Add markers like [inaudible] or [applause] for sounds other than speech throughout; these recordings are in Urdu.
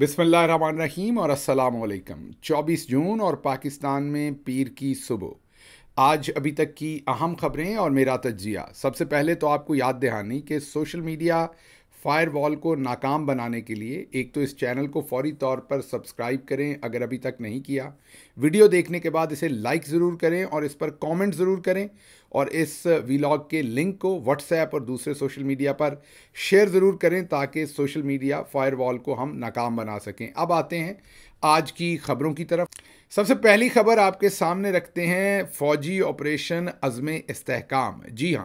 بسم اللہ الرحمن الرحیم اور السلام علیکم چوبیس جون اور پاکستان میں پیر کی صبح آج ابھی تک کی اہم خبریں اور میرا تجزیہ سب سے پہلے تو آپ کو یاد دہانی کہ سوشل میڈیا فائر وال کو ناکام بنانے کے لیے ایک تو اس چینل کو فوری طور پر سبسکرائب کریں اگر ابھی تک نہیں کیا ویڈیو دیکھنے کے بعد اسے لائک ضرور کریں اور اس پر کومنٹ ضرور کریں اور اس ویلاگ کے لنک کو واٹس ایپ اور دوسرے سوشل میڈیا پر شیئر ضرور کریں تاکہ سوشل میڈیا فائر وال کو ہم ناکام بنا سکیں اب آتے ہیں آج کی خبروں کی طرف سب سے پہلی خبر آپ کے سامنے رکھتے ہیں فوجی آپریشن عزم استحکام جی ہاں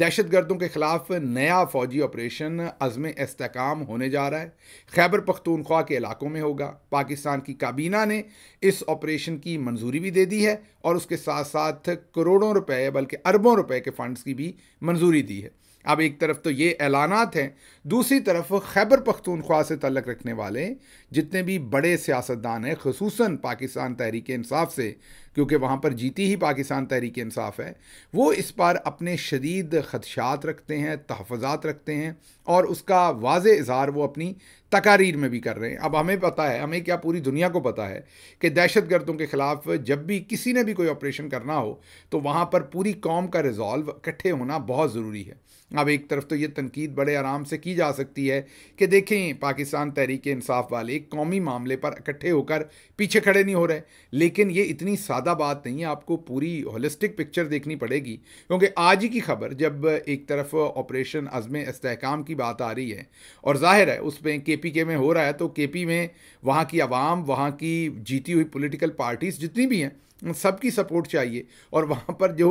دہشت گردوں کے خلاف نیا فوجی آپریشن عزم استحکام ہونے جا رہا ہے خیبر پختونخوا کے علاقوں میں ہوگا پاکستان کی کابینہ نے اس آپریشن کی منظوری بھی دے دی ہے اور اس کے ساتھ ساتھ کروڑوں روپے بلکہ اربوں روپے کے فنڈز کی بھی منظوری دی ہے اب ایک طرف تو یہ اعلانات ہیں دوسری طرف خیبر پختونخوا سے تعلق رکھنے والے جتنے بھی بڑے سیاستدان ہیں خصوصاً پاکستان تحریک انصاف سے کیونکہ وہاں پر جیتی ہی پاکستان تحریک انصاف ہے وہ اس پر اپنے شدید خدشات رکھتے ہیں تحفظات رکھتے ہیں اور اس کا واضح اظہار وہ اپنی تقاریر میں بھی کر رہے ہیں اب ہمیں پتہ ہے ہمیں کیا پوری دنیا کو پتہ ہے کہ دہشت گردوں کے خلاف جب بھی کسی نے بھی کوئی آپریشن کرنا ہو تو وہاں پر پوری قوم کا ریزالو اکٹھے ہونا بہت ضروری ہے اب ایک طرف تو یہ تنقید بڑے آرام سے کی جا سکتی ہے کہ دیکھیں پاکستان تحریک انصاف والے قومی معاملے پر اکٹھے ہو کر پیچھے کھڑے نہیں ہو رہے لیکن یہ اتنی سادہ بات نہیں ہے آپ کو پوری ہولسٹک پکچر دیکھنی پڑے گی کیونکہ آج ہی کی خبر جب ایک طرف آپریشن عزم استحکام کی بات آ رہی ہے اور ظاہر ہے اس میں کہ پی کے میں ہو رہا ہے تو کے پی میں وہاں کی عوام وہاں کی جیتی ہوئی پولیٹیکل پارٹیز جتنی بھی ہیں ان سب کی سپورٹ چاہیے اور وہاں پر جو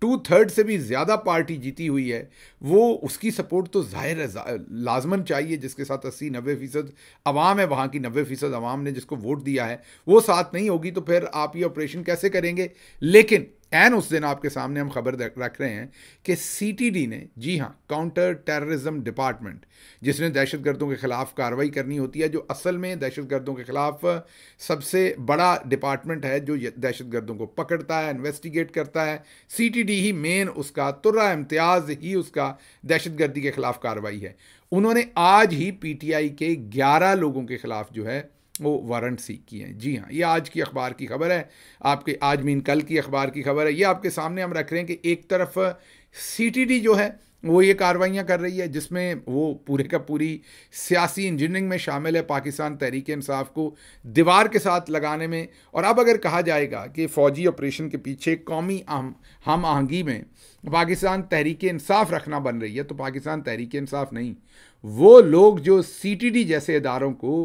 ٹو تھرڈ سے بھی زیادہ پارٹی جیتی ہوئی ہے وہ اس کی سپورٹ تو ظاہر ہے لازمن چاہیے جس کے ساتھ اسی نوے فیصد عوام ہے وہاں کی نوے فیصد عوام نے جس کو ووٹ دیا ہے وہ ساتھ نہیں ہوگی تو پھر آپ یہ آپریشن کیسے کریں گے لیکن این اس دن آپ کے سامنے ہم خبر رکھ رہے ہیں کہ سی ٹی ڈی نے جی ہاں کاؤنٹر ٹیررزم ڈپارٹمنٹ جس نے دہشت گردوں کے خلاف کارروائی کرنی ہوتی ہے جو اصل میں دہشت گردوں کے خلاف سب سے بڑا ڈپارٹمنٹ ہے جو دہشت گردوں کو پکڑتا ہے انویسٹیگیٹ کرتا ہے سی ٹی ڈی ہی مین اس کا ترا امتیاز ہی اس کا دہشت گردی کے خلاف کارروائی ہے انہوں نے آج ہی پی ٹی آئی کے گیارہ لوگوں کے خلاف جو ہے وہ وارنٹ سیکھ کیے ہیں جی ہاں یہ آج کی اخبار کی خبر ہے آپ کے آج مین کل کی اخبار کی خبر ہے یہ آپ کے سامنے ہم رکھ رہے ہیں کہ ایک طرف سی ٹی ڈی جو ہے وہ یہ کاروائیاں کر رہی ہے جس میں وہ پورے کا پوری سیاسی انجینئرنگ میں شامل ہے پاکستان تحریک انصاف کو دیوار کے ساتھ لگانے میں اور اب اگر کہا جائے گا کہ فوجی آپریشن کے پیچھے قومی ہم آہنگی میں پاکستان تحریک انصاف رکھنا بن رہی ہے تو پاکستان تحریک انصاف نہیں وہ لوگ جو سی ٹی ڈی جیسے اداروں کو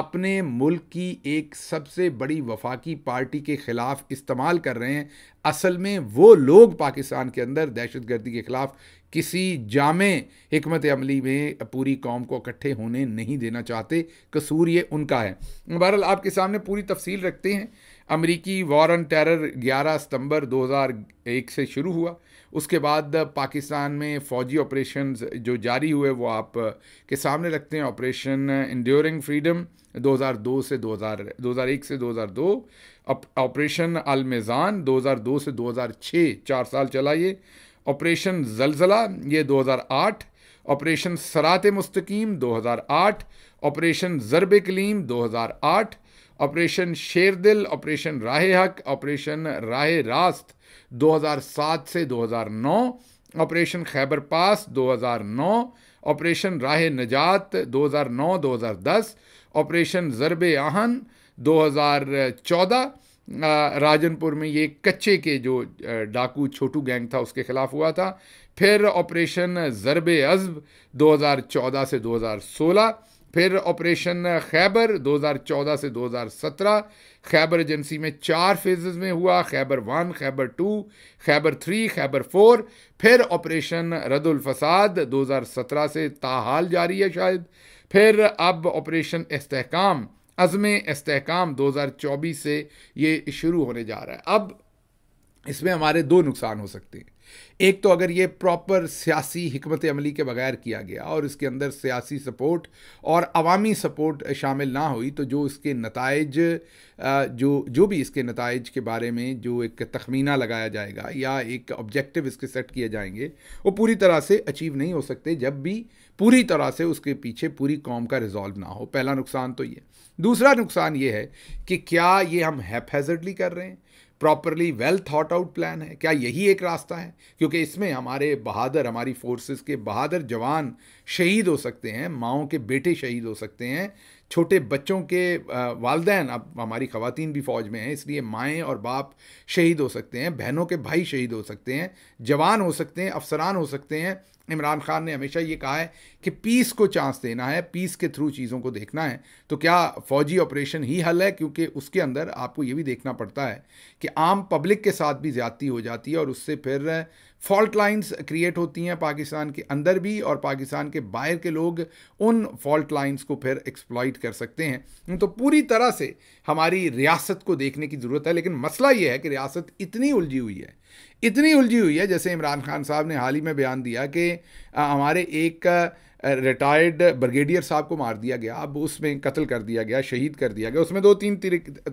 اپنے ملک کی ایک سب سے بڑی وفاقی پارٹی کے خلاف استعمال کر رہے ہیں اصل میں وہ لوگ پاکستان کے اندر دہشت گردی کے خلاف کسی جامع حکمت عملی میں پوری قوم کو اکٹھے ہونے نہیں دینا چاہتے قصور یہ ان کا ہے بہرحال آپ کے سامنے پوری تفصیل رکھتے ہیں امریکی وار آن ٹیرر گیارہ ستمبر دو ہزار ایک سے شروع ہوا اس کے بعد پاکستان میں فوجی آپریشنز جو جاری ہوئے وہ آپ کے سامنے رکھتے ہیں آپریشن انڈیورنگ فریڈم دو ہزار دو سے دو ہزار دو ہزار ایک سے دو ہزار دو آپریشن المیزان دو ہزار دو سے دو ہزار چھ چار سال چلا یہ آپریشن زلزلہ یہ دو ہزار آٹھ آپریشن سرات مستقیم دو ہزار آٹھ آپریشن ضرب کلیم دو ہزار آٹھ آپریشن شیر دل آپریشن راہ حق آپریشن راہ راست دو ہزار سات سے دو ہزار نو آپریشن خیبر پاس دو ہزار نو آپریشن راہ نجات دو ہزار نو دو ہزار دس آپریشن ضرب آہن دو ہزار چودہ راجن پور میں یہ کچے کے جو ڈاکو چھوٹو گینگ تھا اس کے خلاف ہوا تھا پھر آپریشن ضرب عزب دو ہزار چودہ سے دو ہزار سولہ پھر آپریشن خیبر دو ہزار چودہ سے دو ہزار سترہ خیبر ایجنسی میں چار فیزز میں ہوا Khyber one Khyber two Khyber three Khyber four پھر آپریشن رد الفساد دو ہزار سترہ سے تاحال جاری ہے شاید پھر اب آپریشن استحکام عزم استحکام دو ہزار چوبیس سے یہ شروع ہونے جا رہا ہے اب اس میں ہمارے دو نقصان ہو سکتے ہیں ایک تو اگر یہ پراپر سیاسی حکمت عملی کے بغیر کیا گیا اور اس کے اندر سیاسی سپورٹ اور عوامی سپورٹ شامل نہ ہوئی تو جو اس کے نتائج جو جو بھی اس کے نتائج کے بارے میں جو ایک تخمینہ لگایا جائے گا یا ایک آبجیکٹیو اس کے سیٹ کیے جائیں گے وہ پوری طرح سے اچیو نہیں ہو سکتے جب بھی پوری طرح سے اس کے پیچھے پوری قوم کا ریزالو نہ ہو پہلا نقصان تو یہ دوسرا نقصان یہ ہے کہ کیا یہ ہم ہیپ ہیزرڈلی کر رہے ہیں properly well thought out plan ہے کیا یہی ایک راستہ ہے کیونکہ اس میں ہمارے بہادر ہماری فورسز کے بہادر جوان شہید ہو سکتے ہیں ماؤں کے بیٹے شہید ہو سکتے ہیں چھوٹے بچوں کے والدین اب ہماری خواتین بھی فوج میں ہیں اس لیے مائیں اور باپ شہید ہو سکتے ہیں بہنوں کے بھائی شہید ہو سکتے ہیں جوان ہو سکتے ہیں افسران ہو سکتے ہیں عمران خان نے ہمیشہ یہ کہا ہے کہ پیس کو چانس دینا ہے پیس کے تھرو چیزوں کو دیکھنا ہے تو کیا فوجی آپریشن ہی حل ہے کیونکہ اس کے اندر آپ کو یہ بھی دیکھنا پڑتا ہے کہ عام پبلک کے ساتھ بھی زیادتی ہو جاتی ہے اور اس سے پھر فالٹ لائنز کریٹ ہوتی ہیں پاکستان کے اندر بھی اور پاکستان کے باہر کے لوگ ان فالٹ لائنز کو پھر ایکسپلائٹ کر سکتے ہیں تو پوری طرح سے ہماری ریاست کو دیکھنے کی ضرورت ہے لیکن مسئلہ یہ ہے کہ ریاست اتنی الجھی ہوئی ہے اتنی الجھی ہوئی ہے جیسے عمران خان صاحب نے حال ہی میں بیان دیا کہ ہمارے ایک ریٹائرڈ برگیڈیئر صاحب کو مار دیا گیا اب اس میں قتل کر دیا گیا شہید کر دیا گیا اس میں دو تین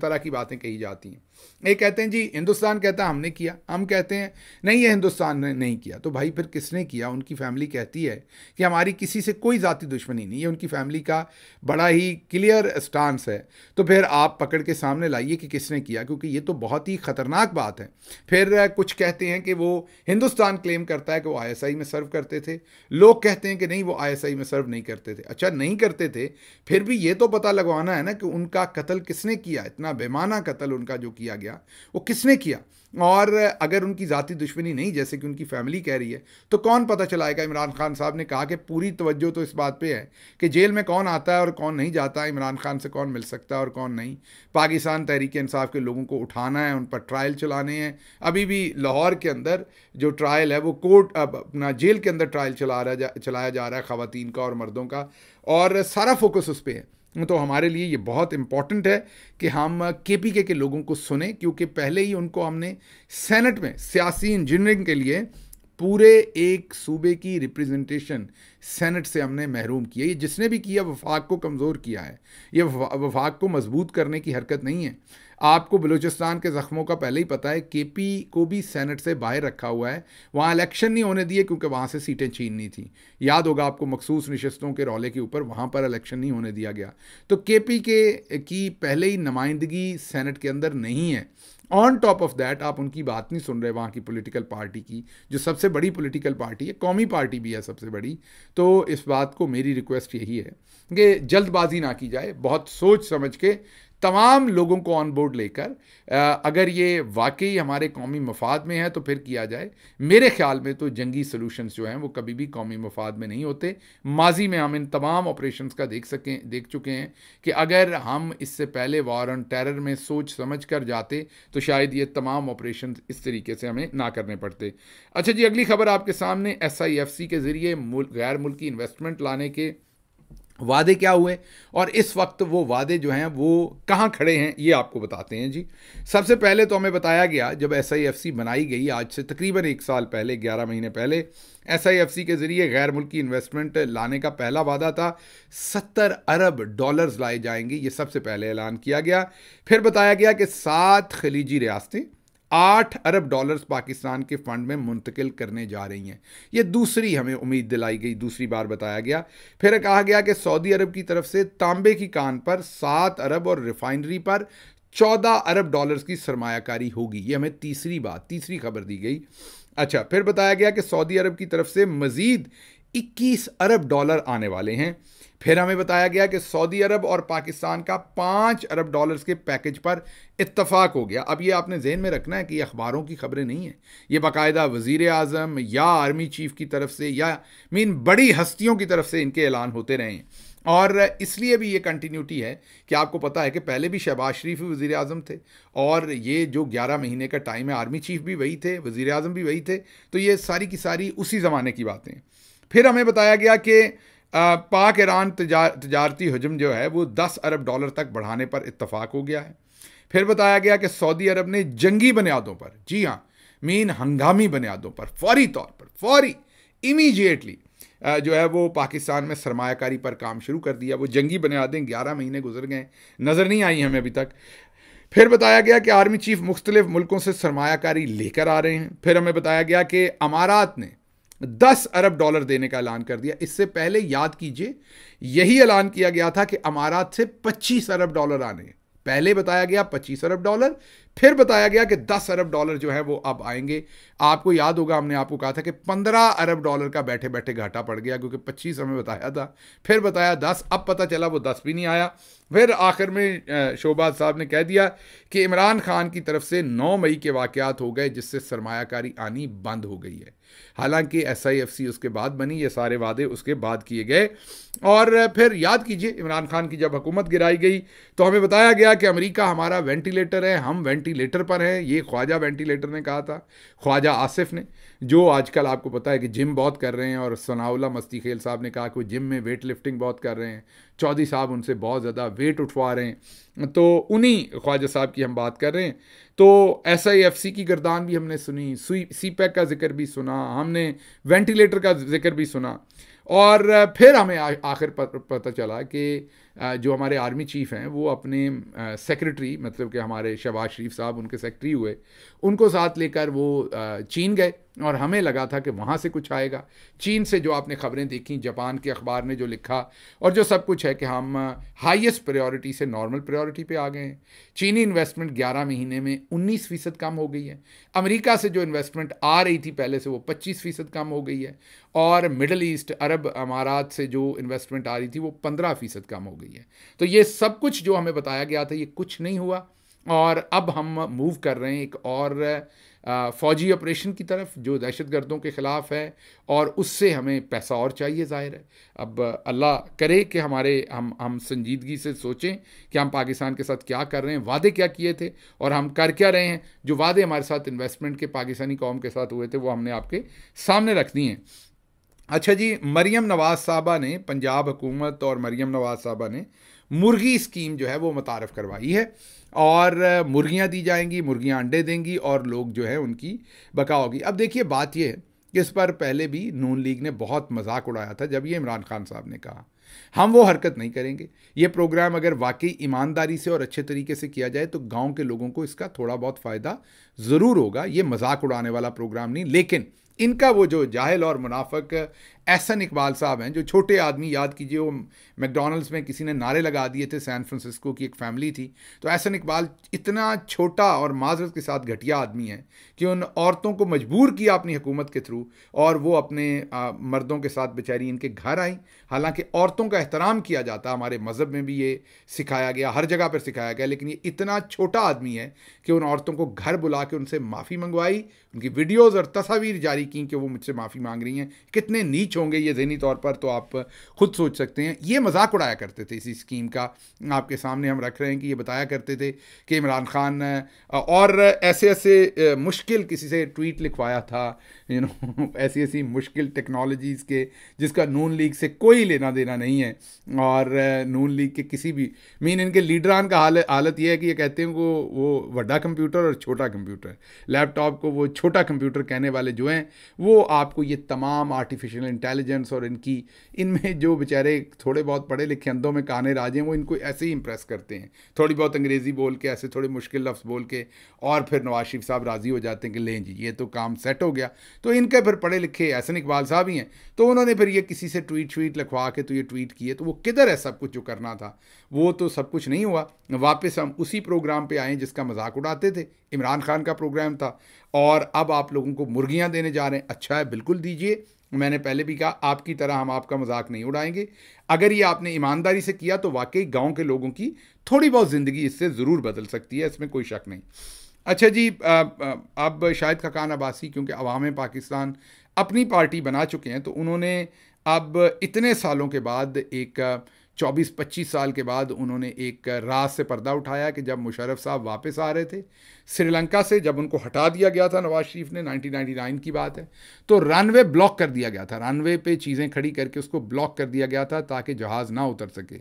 طرح کی باتیں کہی جاتی ہیں ایک کہتے ہیں جی ہندوستان کہتا ہے ہم نے کیا ہم کہتے ہیں نہیں یہ ہندوستان نے نہیں کیا تو بھائی پھر کس نے کیا ان کی فیملی کہتی ہے کہ ہماری کسی سے کوئی ذاتی دشمنی نہیں یہ ان کی فیملی کا بڑا ہی کلیئر اسٹانس ہے تو پھر آپ پکڑ کے سامنے لائیے کہ کس نے کیا کیونکہ یہ تو بہت ہی خطرناک بات ہے پھر کچھ کہتے ہیں کہ وہ ہندوستان کلیم کرتا ہے کہ وہ آئی ایس آئی میں سرو کرتے تھے لوگ کہتے ہیں کہ نہیں وہ آئی میں سرو نہیں کرتے تھے اچھا نہیں کرتے تھے پھر بھی یہ تو پتہ لگوانا ہے نا کہ ان کا قتل کس نے کیا اتنا بیمانہ قتل ان کا جو کیا گیا وہ کس نے کیا اور اگر ان کی ذاتی دشمنی نہیں جیسے کہ ان کی فیملی کہہ رہی ہے تو کون پتہ چلائے گا عمران خان صاحب نے کہا کہ پوری توجہ تو اس بات پہ ہے کہ جیل میں کون آتا ہے اور کون نہیں جاتا ہے عمران خان سے کون مل سکتا ہے اور کون نہیں پاکستان تحریک انصاف کے لوگوں کو اٹھانا ہے ان پر ٹرائل چلانے ہیں ابھی بھی لاہور کے اندر جو ٹرائل ہے وہ کورٹ اپنا جیل کے اندر ٹرائل چلا رہا جا چلایا جا رہا ہے خواتین کا اور مردوں کا اور سارا فوکس اس پہ ہے تو ہمارے لیے یہ بہت امپورٹنٹ ہے کہ ہم کے پی کے کے لوگوں کو سنیں کیونکہ پہلے ہی ان کو ہم نے سینٹ میں سیاسی انجینئرنگ کے لیے پورے ایک صوبے کی ریپریزنٹیشن سینٹ سے ہم نے محروم کیا یہ جس نے بھی کیا وفاق کو کمزور کیا ہے یہ وفاق کو مضبوط کرنے کی حرکت نہیں ہے آپ کو بلوچستان کے زخموں کا پہلے ہی پتہ ہے کے پی کو بھی سینٹ سے باہر رکھا ہوا ہے وہاں الیکشن نہیں ہونے دیے کیونکہ وہاں سے سیٹیں چھیننی تھیں یاد ہوگا آپ کو مخصوص نشستوں کے رولے کے اوپر وہاں پر الیکشن نہیں ہونے دیا گیا تو کے پی کے کی پہلے ہی نمائندگی سینٹ کے اندر نہیں ہے آن ٹاپ آف دیٹ آپ ان کی بات نہیں سن رہے وہاں کی پولیٹیکل پارٹی کی جو سب سے بڑی پولیٹیکل پارٹی ہے قومی پارٹی بھی ہے سب سے بڑی تو اس بات کو میری ریکویسٹ یہی ہے کہ جلد بازی نہ کی جائے بہت سوچ سمجھ کے تمام لوگوں کو آن بورڈ لے کر اگر یہ واقعی ہمارے قومی مفاد میں ہے تو پھر کیا جائے میرے خیال میں تو جنگی سلوشنز جو ہیں وہ کبھی بھی قومی مفاد میں نہیں ہوتے ماضی میں ہم ان تمام آپریشنز کا دیکھ سکیں دیکھ چکے ہیں کہ اگر ہم اس سے پہلے وار آن ٹیرر میں سوچ سمجھ کر جاتے تو شاید یہ تمام آپریشنز اس طریقے سے ہمیں نہ کرنے پڑتے اچھا جی اگلی خبر آپ کے سامنے ایس آئی ایف سی کے ذریعے مل غیر ملکی انویسٹمنٹ لانے کے وعدے کیا ہوئے اور اس وقت وہ وعدے جو ہیں وہ کہاں کھڑے ہیں یہ آپ کو بتاتے ہیں جی سب سے پہلے تو ہمیں بتایا گیا جب ایس آئی ایف سی بنائی گئی آج سے تقریباً ایک سال پہلے گیارہ مہینے پہلے ایس آئی ایف سی کے ذریعے غیر ملکی انویسٹمنٹ لانے کا پہلا وعدہ تھا ستر ارب ڈالرز لائے جائیں گے یہ سب سے پہلے اعلان کیا گیا پھر بتایا گیا کہ سات خلیجی ریاستیں آٹھ ارب ڈالرز پاکستان کے فنڈ میں منتقل کرنے جا رہی ہیں یہ دوسری ہمیں امید دلائی گئی دوسری بار بتایا گیا پھر کہا گیا کہ سعودی عرب کی طرف سے تانبے کی کان پر سات ارب اور ریفائنری پر چودہ ارب ڈالرز کی سرمایہ کاری ہوگی یہ ہمیں تیسری بات تیسری خبر دی گئی اچھا پھر بتایا گیا کہ سعودی عرب کی طرف سے مزید اکیس ارب ڈالر آنے والے ہیں پھر ہمیں بتایا گیا کہ سعودی عرب اور پاکستان کا پانچ ارب ڈالرز کے پیکج پر اتفاق ہو گیا اب یہ آپ نے ذہن میں رکھنا ہے کہ یہ اخباروں کی خبریں نہیں ہیں یہ باقاعدہ وزیر اعظم یا آرمی چیف کی طرف سے یا مین بڑی ہستیوں کی طرف سے ان کے اعلان ہوتے رہے ہیں اور اس لیے بھی یہ کنٹینیوٹی ہے کہ آپ کو پتہ ہے کہ پہلے بھی شہباز شریف وزیر اعظم تھے اور یہ جو گیارہ مہینے کا ٹائم ہے آرمی چیف بھی وہی تھے وزیر اعظم بھی وہی تھے تو یہ ساری کی ساری اسی زمانے کی باتیں پھر ہمیں بتایا گیا کہ پاک ایران تجارتی حجم جو ہے وہ دس ارب ڈالر تک بڑھانے پر اتفاق ہو گیا ہے پھر بتایا گیا کہ سعودی عرب نے جنگی بنیادوں پر جی ہاں مین ہنگامی بنیادوں پر فوری طور پر فوری امیجیٹلی جو ہے وہ پاکستان میں سرمایہ کاری پر کام شروع کر دیا وہ جنگی بنیادیں گیارہ مہینے گزر گئے نظر نہیں آئی ہمیں ابھی تک پھر بتایا گیا کہ آرمی چیف مختلف ملکوں سے سرمایہ کاری لے کر آ رہے ہیں پھر ہمیں بتایا گیا کہ امارات نے دس ارب ڈالر دینے کا اعلان کر دیا اس سے پہلے یاد کیجئے یہی اعلان کیا گیا تھا کہ امارات سے پچیس ارب ڈالر آنے ہیں پہلے بتایا گیا پچیس ارب ڈالر پھر بتایا گیا کہ دس ارب ڈالر جو ہے وہ اب آئیں گے آپ کو یاد ہوگا ہم نے آپ کو کہا تھا کہ پندرہ ارب ڈالر کا بیٹھے بیٹھے گھاٹا پڑ گیا کیونکہ پچیس ہمیں بتایا تھا پھر بتایا دس اب پتا چلا وہ دس بھی نہیں آیا پھر آخر میں شوباز صاحب نے کہہ دیا کہ عمران خان کی طرف سے نو مئی کے واقعات ہو گئے جس سے سرمایہ کاری آنی بند ہو گئی ہے حالانکہ ایس آئی ایف سی اس کے بعد بنی یہ سارے وعدے اس کے بعد کیے گئے اور پھر یاد کیجئے عمران خان کی جب حکومت گرائی گئی تو ہمیں بتایا گیا کہ امریکہ ہمارا وینٹیلیٹر ہے ہم وینٹیلیٹر پر ہیں یہ خواجہ وینٹیلیٹر نے کہا تھا خواجہ آصف نے جو آج کل آپ کو پتا ہے کہ جم بہت کر رہے ہیں اور ثناء اللہ مستی خیل صاحب نے کہا کہ وہ جم میں ویٹ لفٹنگ بہت کر رہے ہیں چودھری صاحب ان سے بہت زیادہ ویٹ اٹھوا رہے ہیں تو انہی خواجہ صاحب کی ہم بات کر رہے ہیں تو ایس آئی ایف سی کی گردان بھی ہم نے سنی سی پیک کا ذکر بھی سنا ہم ہم نے وینٹیلیٹر کا ذکر بھی سنا اور پھر ہمیں آخر پتہ چلا کہ جو ہمارے آرمی چیف ہیں وہ اپنے سیکرٹری مطلب کہ ہمارے شباز شریف صاحب ان کے سیکرٹری ہوئے ان کو ساتھ لے کر وہ چین گئے اور ہمیں لگا تھا کہ وہاں سے کچھ آئے گا چین سے جو آپ نے خبریں دیکھیں جاپان کے اخبار نے جو لکھا اور جو سب کچھ ہے کہ ہم ہائیسٹ پریورٹی سے نارمل پریورٹی پہ آ گئے ہیں چینی انویسٹمنٹ گیارہ مہینے میں انیس فیصد کم ہو گئی ہے امریکہ سے جو انویسٹمنٹ آ رہی تھی پہلے سے وہ پچیس فیصد کم ہو گئی ہے اور مڈل ایسٹ عرب امارات سے جو انویسٹمنٹ آ رہی تھی وہ پندرہ فیصد کم ہو گئی ہے تو یہ سب کچھ جو ہمیں بتایا گیا تھا یہ کچھ نہیں ہوا اور اب ہم موو کر رہے ہیں ایک اور فوجی آپریشن کی طرف جو دہشت گردوں کے خلاف ہے اور اس سے ہمیں پیسہ اور چاہیے ظاہر ہے اب اللہ کرے کہ ہمارے ہم ہم سنجیدگی سے سوچیں کہ ہم پاکستان کے ساتھ کیا کر رہے ہیں وعدے کیا کیے تھے اور ہم کر کیا رہے ہیں جو وعدے ہمارے ساتھ انویسٹمنٹ کے پاکستانی قوم کے ساتھ ہوئے تھے وہ ہم نے آپ کے سامنے رکھ دی ہیں اچھا جی مریم نواز صاحبہ نے پنجاب حکومت اور مریم نواز صاحبہ نے مرغی اسکیم جو ہے وہ متعارف کروائی ہے اور مرغیاں دی جائیں گی مرغیاں انڈے دیں گی اور لوگ جو ہیں ان کی بکا ہوگی اب دیکھیے بات یہ ہے کہ اس پر پہلے بھی نون لیگ نے بہت مذاق اڑایا تھا جب یہ عمران خان صاحب نے کہا ہم وہ حرکت نہیں کریں گے یہ پروگرام اگر واقعی ایمانداری سے اور اچھے طریقے سے کیا جائے تو گاؤں کے لوگوں کو اس کا تھوڑا بہت فائدہ ضرور ہوگا یہ مذاق اڑانے والا پروگرام نہیں لیکن ان کا وہ جو جاہل اور منافق احسن اقبال صاحب ہیں جو چھوٹے آدمی یاد کیجیے وہ میک میں کسی نے نعرے لگا دیے تھے سین فرانسسکو کی ایک فیملی تھی تو احسن اقبال اتنا چھوٹا اور معذرت کے ساتھ گھٹیا آدمی ہیں کہ ان عورتوں کو مجبور کیا اپنی حکومت کے تھرو اور وہ اپنے مردوں کے ساتھ بیچاری ان کے گھر آئیں حالانکہ عورتوں کا احترام کیا جاتا ہمارے مذہب میں بھی یہ سکھایا گیا ہر جگہ پر سکھایا گیا لیکن یہ اتنا چھوٹا آدمی ہے کہ ان عورتوں کو گھر بلا کے ان سے معافی منگوائی ان کی ویڈیوز اور تصاویر جاری کیں کہ وہ مجھ سے معافی مانگ رہی ہیں کتنے نیچ پیچھے ہوں گے یہ ذہنی طور پر تو آپ خود سوچ سکتے ہیں یہ مذاق اڑایا کرتے تھے اسی اسکیم کا آپ کے سامنے ہم رکھ رہے ہیں کہ یہ بتایا کرتے تھے کہ عمران خان اور ایسے ایسے مشکل کسی سے ٹویٹ لکھوایا تھا یو نو [laughs] ایسی ایسی مشکل ٹیکنالوجیز کے جس کا نون لیگ سے کوئی لینا دینا نہیں ہے اور نون لیگ کے کسی بھی مین ان کے لیڈران کا حالت حالت یہ ہے کہ یہ کہتے ہیں کہ وہ بڑا کمپیوٹر اور چھوٹا کمپیوٹر لیپ ٹاپ کو وہ چھوٹا کمپیوٹر کہنے والے جو ہیں وہ آپ کو یہ تمام آرٹیفیشیل انٹیلیجنس اور ان کی ان میں جو بیچارے تھوڑے بہت پڑھے لکھے اندوں میں کانے راج ہیں وہ ان کو ایسے ہی امپریس کرتے ہیں تھوڑی بہت انگریزی بول کے ایسے تھوڑے مشکل لفظ بول کے اور پھر نواز شریف صاحب راضی ہو جاتے ہیں کہ لیں جی یہ تو کام سیٹ ہو گیا تو ان کے پھر پڑھے لکھے احسن اقبال صاحب ہی ہیں تو انہوں نے پھر یہ کسی سے ٹویٹ شویٹ لکھوا کے تو یہ ٹویٹ کیے تو وہ کدھر ہے سب کچھ جو کرنا تھا وہ تو سب کچھ نہیں ہوا واپس ہم اسی پروگرام پہ آئیں جس کا مذاق اڑاتے تھے عمران خان کا پروگرام تھا اور اب آپ لوگوں کو مرغیاں دینے جا رہے ہیں اچھا ہے بالکل دیجیے میں نے پہلے بھی کہا آپ کی طرح ہم آپ کا مذاق نہیں اڑائیں گے اگر یہ آپ نے ایمانداری سے کیا تو واقعی گاؤں کے لوگوں کی تھوڑی بہت زندگی اس سے ضرور بدل سکتی ہے اس میں کوئی شک نہیں اچھا جی اب شاید خکان عباسی کیونکہ عوام پاکستان اپنی پارٹی بنا چکے ہیں تو انہوں نے اب اتنے سالوں کے بعد ایک چوبیس پچیس سال کے بعد انہوں نے ایک راز سے پردہ اٹھایا کہ جب مشرف صاحب واپس آ رہے تھے سری لنکا سے جب ان کو ہٹا دیا گیا تھا نواز شریف نے نائنٹین نائنٹی نائن کی بات ہے تو رن وے بلاک کر دیا گیا تھا رن وے پہ چیزیں کھڑی کر کے اس کو بلاک کر دیا گیا تھا تاکہ جہاز نہ اتر سکے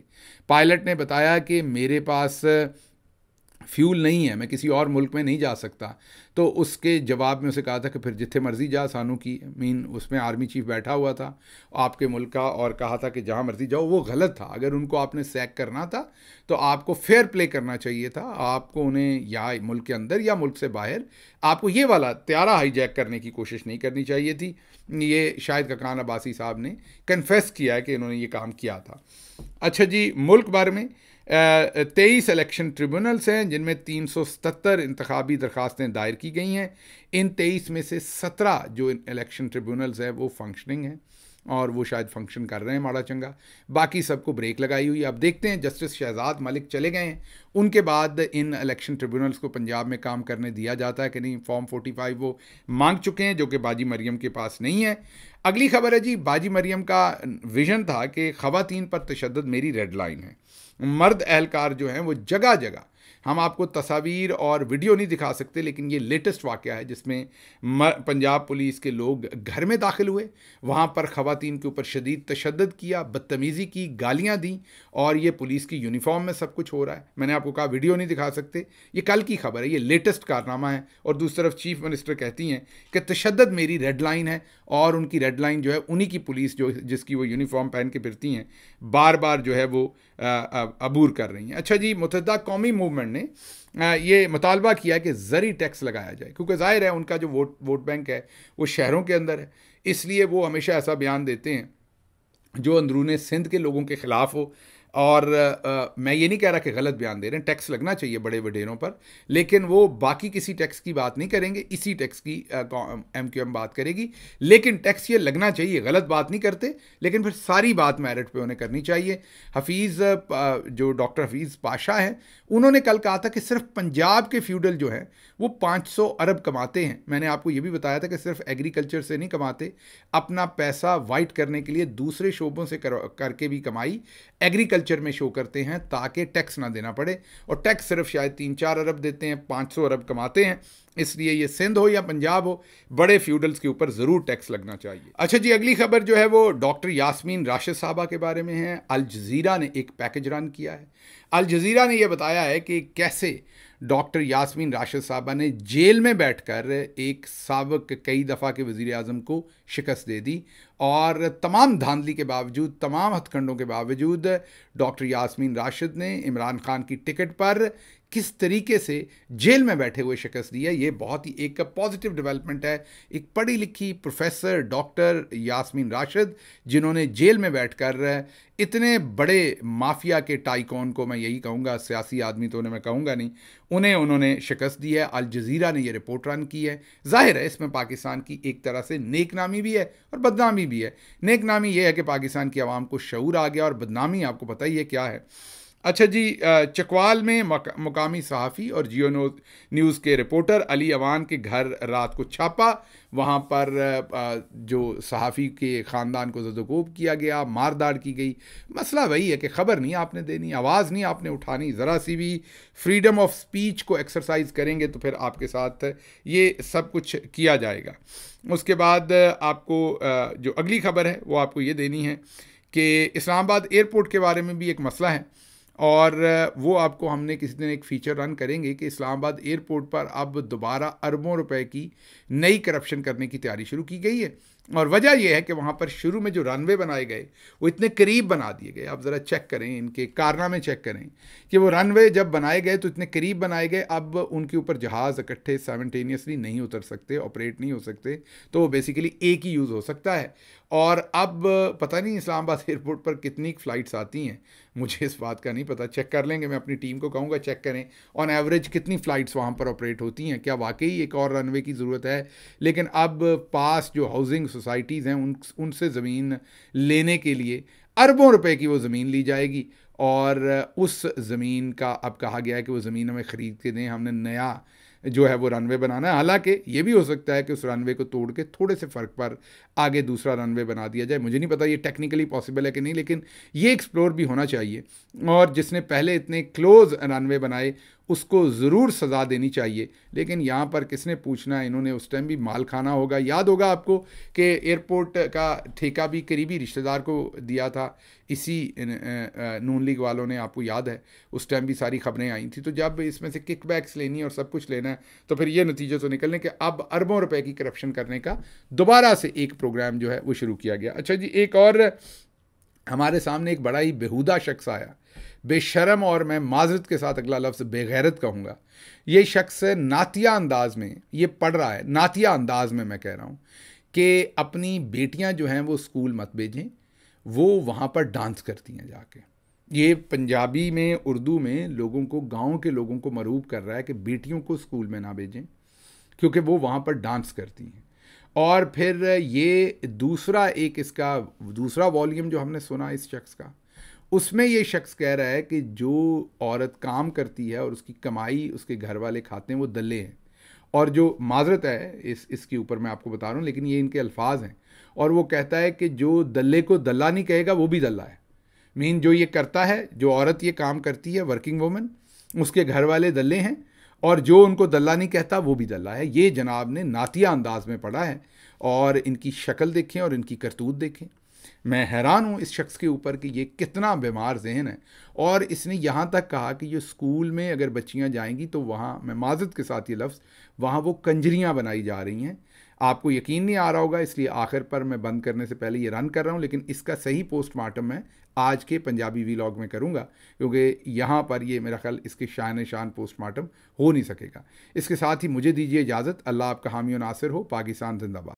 پائلٹ نے بتایا کہ میرے پاس فیول نہیں ہے میں کسی اور ملک میں نہیں جا سکتا تو اس کے جواب میں اسے کہا تھا کہ پھر جتھے مرضی جا سانو کی مین اس میں آرمی چیف بیٹھا ہوا تھا آپ کے ملک کا اور کہا تھا کہ جہاں مرضی جاؤ وہ غلط تھا اگر ان کو آپ نے سیک کرنا تھا تو آپ کو فیئر پلے کرنا چاہیے تھا آپ کو انہیں یا ملک کے اندر یا ملک سے باہر آپ کو یہ والا تیارہ ہائی جیک کرنے کی کوشش نہیں کرنی چاہیے تھی یہ شاید ککان عباسی صاحب نے کنفیس کیا ہے کہ انہوں نے یہ کام کیا تھا اچھا جی ملک بھر میں تیئیس الیکشن ٹریبونلز ہیں جن میں تین سو ستتر انتخابی درخواستیں دائر کی گئی ہیں ان تیئیس میں سے سترہ جو الیکشن ٹریبونلز ہیں وہ فنکشننگ ہیں اور وہ شاید فنکشن کر رہے ہیں ماڑا چنگا باقی سب کو بریک لگائی ہوئی اب دیکھتے ہیں جسٹس شہزاد ملک چلے گئے ہیں ان کے بعد ان الیکشن ٹریبونلز کو پنجاب میں کام کرنے دیا جاتا ہے کہ نہیں فارم فورٹی فائیو وہ مانگ چکے ہیں جو کہ باجی مریم کے پاس نہیں ہے اگلی خبر ہے جی باجی مریم کا ویژن تھا کہ خواتین پر تشدد میری ریڈ لائن ہے مرد اہلکار جو ہیں وہ جگہ جگہ ہم آپ کو تصاویر اور ویڈیو نہیں دکھا سکتے لیکن یہ لیٹسٹ واقعہ ہے جس میں پنجاب پولیس کے لوگ گھر میں داخل ہوئے وہاں پر خواتین کے اوپر شدید تشدد کیا بدتمیزی کی گالیاں دیں اور یہ پولیس کی یونیفارم میں سب کچھ ہو رہا ہے میں نے آپ کو کہا ویڈیو نہیں دکھا سکتے یہ کل کی خبر ہے یہ لیٹسٹ کارنامہ ہے اور دوسری طرف چیف منسٹر کہتی ہیں کہ تشدد میری ریڈ لائن ہے اور ان کی ریڈ لائن جو ہے انہی کی پولیس جو جس کی وہ یونیفارم پہن کے پھرتی ہیں بار بار جو ہے وہ عبور کر رہی ہیں اچھا جی متحدہ قومی موومنٹ نے یہ مطالبہ کیا کہ زرعی ٹیکس لگایا جائے کیونکہ ظاہر ہے ان کا جو ووٹ ووٹ بینک ہے وہ شہروں کے اندر ہے اس لیے وہ ہمیشہ ایسا بیان دیتے ہیں جو اندرون سندھ کے لوگوں کے خلاف ہو اور میں یہ نہیں کہہ رہا کہ غلط بیان دے رہے ہیں ٹیکس لگنا چاہیے بڑے وڈیروں پر لیکن وہ باقی کسی ٹیکس کی بات نہیں کریں گے اسی ٹیکس کی ایم کیو ایم بات کرے گی لیکن ٹیکس یہ لگنا چاہیے غلط بات نہیں کرتے لیکن پھر ساری بات میرٹ پہ انہیں کرنی چاہیے حفیظ جو ڈاکٹر حفیظ پاشا ہیں انہوں نے کل کہا تھا کہ صرف پنجاب کے فیوڈل جو ہیں وہ پانچ سو ارب کماتے ہیں میں نے آپ کو یہ بھی بتایا تھا کہ صرف ایگریکلچر سے نہیں کماتے اپنا پیسہ وائٹ کرنے کے لیے دوسرے شعبوں سے کر کے بھی کمائی ایگریکلچر کلچر میں شو کرتے ہیں تاکہ ٹیکس نہ دینا پڑے اور ٹیکس صرف شاید تین چار ارب دیتے ہیں پانچ سو ارب کماتے ہیں اس لیے یہ سندھ ہو یا پنجاب ہو بڑے فیوڈلز کے اوپر ضرور ٹیکس لگنا چاہیے اچھا جی اگلی خبر جو ہے وہ ڈاکٹر یاسمین راشد صاحبہ کے بارے میں ہے الجزیرہ نے ایک پیکج ران کیا ہے الجزیرہ نے یہ بتایا ہے کہ کیسے ڈاکٹر یاسمین راشد صاحبہ نے جیل میں بیٹھ کر ایک سابق کئی دفعہ کے وزیر اعظم کو شکست دے دی اور تمام دھاندلی کے باوجود تمام ہتھ کنڈوں کے باوجود ڈاکٹر یاسمین راشد نے عمران خان کی ٹکٹ پر کس طریقے سے جیل میں بیٹھے ہوئے شکست دی ہے یہ بہت ہی ایک پازیٹیو ڈیولپمنٹ ہے ایک پڑھی لکھی پروفیسر ڈاکٹر یاسمین راشد جنہوں نے جیل میں بیٹھ کر اتنے بڑے مافیا کے ٹائکون کو میں یہی کہوں گا سیاسی آدمی تو انہیں میں کہوں گا نہیں انہیں انہوں نے شکست دی ہے الجزیرہ نے یہ رپورٹ رن کی ہے ظاہر ہے اس میں پاکستان کی ایک طرح سے نیک نامی بھی ہے اور بدنامی بھی ہے نیک نامی یہ ہے کہ پاکستان کی عوام کو شعور آ گیا اور بدنامی آپ کو پتہ ہی ہے کیا ہے اچھا جی چکوال میں مقامی صحافی اور جیو نیوز کے رپورٹر علی عوان کے گھر رات کو چھاپا وہاں پر جو صحافی کے خاندان کو زدوقوب کیا گیا داڑ کی گئی مسئلہ وہی ہے کہ خبر نہیں آپ نے دینی آواز نہیں آپ نے اٹھانی ذرا سی بھی فریڈم آف سپیچ کو ایکسرسائز کریں گے تو پھر آپ کے ساتھ یہ سب کچھ کیا جائے گا اس کے بعد آپ کو جو اگلی خبر ہے وہ آپ کو یہ دینی ہے کہ اسلام آباد ایئرپورٹ کے بارے میں بھی ایک مسئلہ ہے اور وہ آپ کو ہم نے کسی دن ایک فیچر رن کریں گے کہ اسلام آباد ایئرپورٹ پر اب دوبارہ اربوں روپے کی نئی کرپشن کرنے کی تیاری شروع کی گئی ہے اور وجہ یہ ہے کہ وہاں پر شروع میں جو رن وے بنائے گئے وہ اتنے قریب بنا دیے گئے آپ ذرا چیک کریں ان کے کارنامے چیک کریں کہ وہ رن وے جب بنائے گئے تو اتنے قریب بنائے گئے اب ان کے اوپر جہاز اکٹھے سائمنٹینیسلی نہیں اتر سکتے آپریٹ نہیں ہو سکتے تو وہ بیسیکلی ایک ہی یوز ہو سکتا ہے اور اب پتہ نہیں اسلام آباد ایئرپورٹ پر کتنی فلائٹس آتی ہیں مجھے اس بات کا نہیں پتہ چیک کر لیں گے میں اپنی ٹیم کو کہوں گا چیک کریں آن ایوریج کتنی فلائٹس وہاں پر آپریٹ ہوتی ہیں کیا واقعی ایک اور رن وے کی ضرورت ہے لیکن اب پاس جو ہاؤزنگ سوسائٹیز ہیں ان ان سے زمین لینے کے لیے اربوں روپے کی وہ زمین لی جائے گی اور اس زمین کا اب کہا گیا ہے کہ وہ زمین ہمیں خرید کے دیں ہم نے نیا جو ہے وہ رن وے بنانا ہے حالانکہ یہ بھی ہو سکتا ہے کہ اس رن وے کو توڑ کے تھوڑے سے فرق پر آگے دوسرا رن وے بنا دیا جائے مجھے نہیں پتا یہ ٹیکنیکلی پاسبل ہے کہ نہیں لیکن یہ ایکسپلور بھی ہونا چاہیے اور جس نے پہلے اتنے کلوز رن وے بنائے اس کو ضرور سزا دینی چاہیے لیکن یہاں پر کس نے پوچھنا ہے انہوں نے اس ٹائم بھی مال کھانا ہوگا یاد ہوگا آپ کو کہ ایئرپورٹ کا ٹھیکہ بھی قریبی رشتہ دار کو دیا تھا اسی نون لیگ والوں نے آپ کو یاد ہے اس ٹائم بھی ساری خبریں آئیں تھیں تو جب اس میں سے کک بیکس لینی اور سب کچھ لینا ہے تو پھر یہ نتیجہ تو نکلنے کہ اب اربوں روپے کی کرپشن کرنے کا دوبارہ سے ایک پروگرام جو ہے وہ شروع کیا گیا اچھا جی ایک اور ہمارے سامنے ایک بڑا ہی بہودہ شخص آیا بے شرم اور میں معذرت کے ساتھ اگلا لفظ بے غیرت کہوں گا یہ شخص نعتیہ انداز میں یہ پڑھ رہا ہے نعتیہ انداز میں میں کہہ رہا ہوں کہ اپنی بیٹیاں جو ہیں وہ اسکول مت بھیجیں وہ وہاں پر ڈانس کرتی ہیں جا کے یہ پنجابی میں اردو میں لوگوں کو گاؤں کے لوگوں کو مروب کر رہا ہے کہ بیٹیوں کو اسکول میں نہ بھیجیں کیونکہ وہ وہاں پر ڈانس کرتی ہیں اور پھر یہ دوسرا ایک اس کا دوسرا والیوم جو ہم نے سنا اس شخص کا اس میں یہ شخص کہہ رہا ہے کہ جو عورت کام کرتی ہے اور اس کی کمائی اس کے گھر والے کھاتے ہیں وہ دلے ہیں اور جو معذرت ہے اس اس کے اوپر میں آپ کو بتا رہا ہوں لیکن یہ ان کے الفاظ ہیں اور وہ کہتا ہے کہ جو دلے کو دلہ نہیں کہے گا وہ بھی دلہ ہے مین جو یہ کرتا ہے جو عورت یہ کام کرتی ہے ورکنگ وومن اس کے گھر والے دلے ہیں اور جو ان کو دلہ نہیں کہتا وہ بھی دلہ ہے یہ جناب نے ناتیہ انداز میں پڑھا ہے اور ان کی شکل دیکھیں اور ان کی کرتوت دیکھیں میں حیران ہوں اس شخص کے اوپر کہ یہ کتنا بیمار ذہن ہے اور اس نے یہاں تک کہا کہ یہ اسکول میں اگر بچیاں جائیں گی تو وہاں میں معذرت کے ساتھ یہ لفظ وہاں وہ کنجریاں بنائی جا رہی ہیں آپ کو یقین نہیں آ رہا ہوگا اس لیے آخر پر میں بند کرنے سے پہلے یہ رن کر رہا ہوں لیکن اس کا صحیح پوسٹ مارٹم میں آج کے پنجابی ویلاگ میں کروں گا کیونکہ یہاں پر یہ میرا خیال اس کے شان شان پوسٹ مارٹم ہو نہیں سکے گا اس کے ساتھ ہی مجھے دیجیے اجازت اللہ آپ کا حامی و ناصر ہو پاکستان زندہ باد